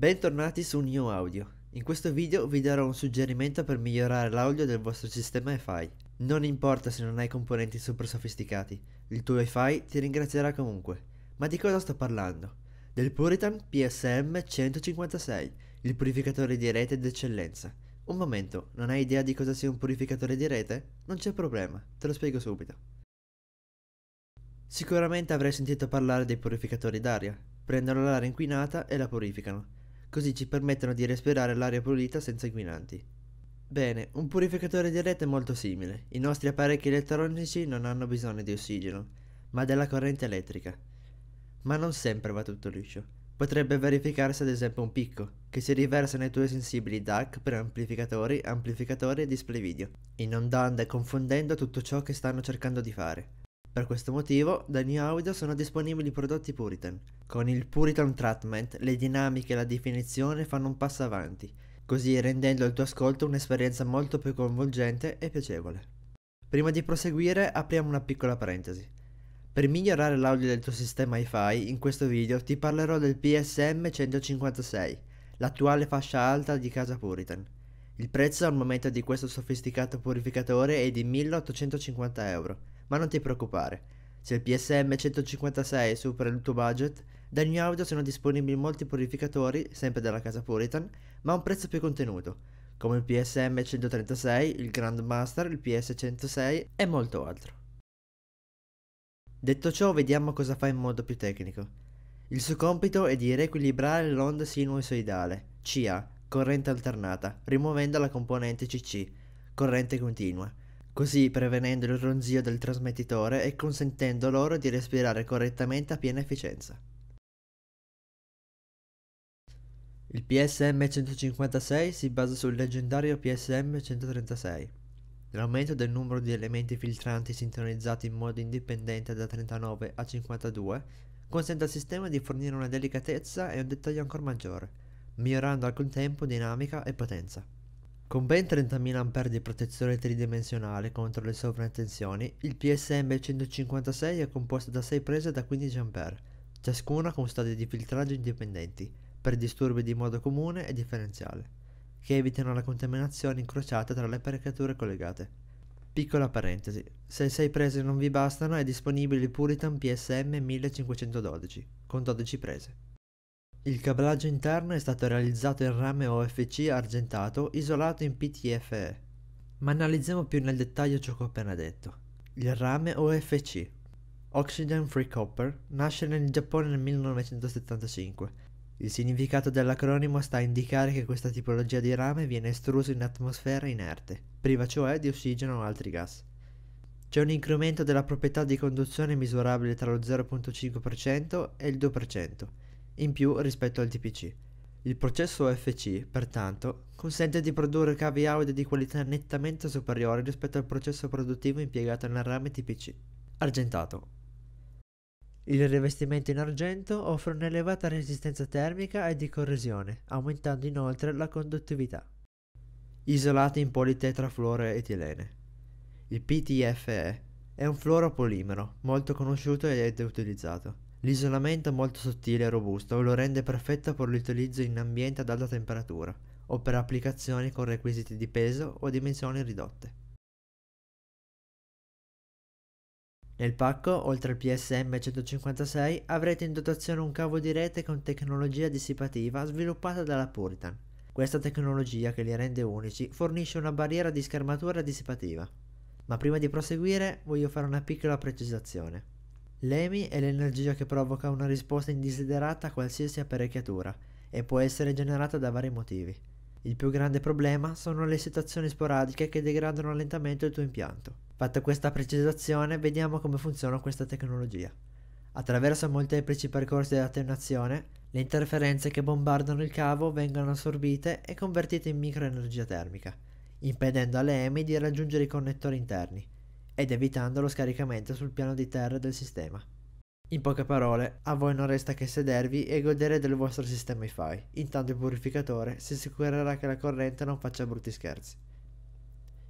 Bentornati su New Audio. In questo video vi darò un suggerimento per migliorare l'audio del vostro sistema EFI. Non importa se non hai componenti super sofisticati, il tuo EFI ti ringrazierà comunque. Ma di cosa sto parlando? Del Puritan PSM 156, il purificatore di rete d'eccellenza. Un momento, non hai idea di cosa sia un purificatore di rete? Non c'è problema, te lo spiego subito. Sicuramente avrai sentito parlare dei purificatori d'aria. Prendono l'aria inquinata e la purificano così ci permettono di respirare l'aria pulita senza inquinanti. Bene, un purificatore di rete è molto simile. I nostri apparecchi elettronici non hanno bisogno di ossigeno, ma della corrente elettrica. Ma non sempre va tutto liscio. Potrebbe verificarsi ad esempio un picco, che si riversa nei tuoi sensibili DAC per amplificatori, amplificatori e display video, inondando e confondendo tutto ciò che stanno cercando di fare. Per questo motivo, da New Audio sono disponibili prodotti Puritan. Con il Puritan Treatment le dinamiche e la definizione fanno un passo avanti, così rendendo il tuo ascolto un'esperienza molto più coinvolgente e piacevole. Prima di proseguire, apriamo una piccola parentesi. Per migliorare l'audio del tuo sistema hi-fi, in questo video ti parlerò del PSM 156, l'attuale fascia alta di casa Puritan. Il prezzo al momento di questo sofisticato purificatore è di 1850 euro ma non ti preoccupare, se il PSM 156 supera il tuo budget, da New Audio sono disponibili molti purificatori, sempre della casa Puritan, ma a un prezzo più contenuto, come il PSM 136, il Grandmaster, il PS 106 e molto altro. Detto ciò, vediamo cosa fa in modo più tecnico. Il suo compito è di riequilibrare l'onda sinusoidale, CA, corrente alternata, rimuovendo la componente CC, corrente continua, così prevenendo il ronzio del trasmettitore e consentendo loro di respirare correttamente a piena efficienza. Il PSM-156 si basa sul leggendario PSM-136. L'aumento del numero di elementi filtranti sintonizzati in modo indipendente da 39 a 52 consente al sistema di fornire una delicatezza e un dettaglio ancora maggiore, migliorando al contempo dinamica e potenza. Con ben 30.000 A di protezione tridimensionale contro le sovraintensioni, il PSM-156 è composto da 6 prese da 15 A, ciascuna con stadi di filtraggio indipendenti, per disturbi di modo comune e differenziale, che evitano la contaminazione incrociata tra le apparecchiature collegate. Piccola parentesi, se 6 prese non vi bastano è disponibile il Puritan PSM-1512, con 12 prese. Il cablaggio interno è stato realizzato in rame OFC argentato isolato in PTFE. Ma analizziamo più nel dettaglio ciò che ho appena detto. Il rame OFC, Oxygen Free Copper, nasce nel Giappone nel 1975. Il significato dell'acronimo sta a indicare che questa tipologia di rame viene estruso in atmosfera inerte, priva cioè di ossigeno o altri gas. C'è un incremento della proprietà di conduzione misurabile tra lo 0.5% e il 2% in più rispetto al TPC. Il processo FC, pertanto, consente di produrre cavi audio di qualità nettamente superiore rispetto al processo produttivo impiegato nel rame TPC. Argentato. Il rivestimento in argento offre un'elevata resistenza termica e di corrosione, aumentando inoltre la conduttività. Isolati in politetrafluoroetilene. Il PTFE è un fluoropolimero molto conosciuto ed utilizzato. L'isolamento molto sottile e robusto lo rende perfetto per l'utilizzo in ambiente ad alta temperatura o per applicazioni con requisiti di peso o dimensioni ridotte. Nel pacco, oltre al PSM 156, avrete in dotazione un cavo di rete con tecnologia dissipativa sviluppata dalla Puritan. Questa tecnologia che li rende unici fornisce una barriera di schermatura dissipativa. Ma prima di proseguire voglio fare una piccola precisazione. L'EMI è l'energia che provoca una risposta indesiderata a qualsiasi apparecchiatura e può essere generata da vari motivi. Il più grande problema sono le situazioni sporadiche che degradano lentamente il tuo impianto. Fatta questa precisazione, vediamo come funziona questa tecnologia. Attraverso molteplici percorsi di attenuazione, le interferenze che bombardano il cavo vengono assorbite e convertite in microenergia termica, impedendo alle EMI di raggiungere i connettori interni ed evitando lo scaricamento sul piano di terra del sistema. In poche parole, a voi non resta che sedervi e godere del vostro sistema Wi-Fi, intanto il purificatore si assicurerà che la corrente non faccia brutti scherzi.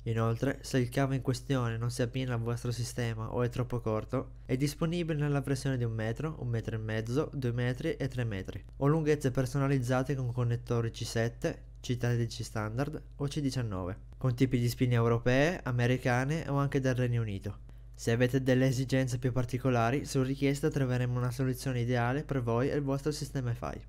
Inoltre, se il cavo in questione non si appina al vostro sistema o è troppo corto, è disponibile nella versione di 1 metro, 1 metro e mezzo, 2 metri e 3 metri, o lunghezze personalizzate con connettori C7, c13 standard o C19, con tipi di spine europee, americane o anche del Regno Unito. Se avete delle esigenze più particolari, su richiesta troveremo una soluzione ideale per voi e il vostro sistema FI.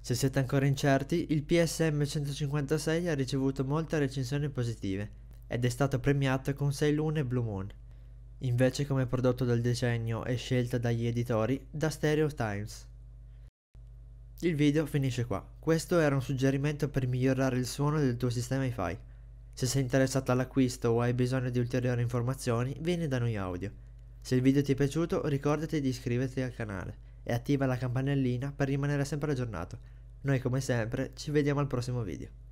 Se siete ancora incerti, il PSM 156 ha ricevuto molte recensioni positive ed è stato premiato con 6 lune e Blue Moon. Invece come prodotto del decennio e scelta dagli editori, da Stereo Times. Il video finisce qua. Questo era un suggerimento per migliorare il suono del tuo sistema hi-fi. Se sei interessato all'acquisto o hai bisogno di ulteriori informazioni, vieni da noi audio. Se il video ti è piaciuto, ricordati di iscriverti al canale e attiva la campanellina per rimanere sempre aggiornato. Noi come sempre ci vediamo al prossimo video.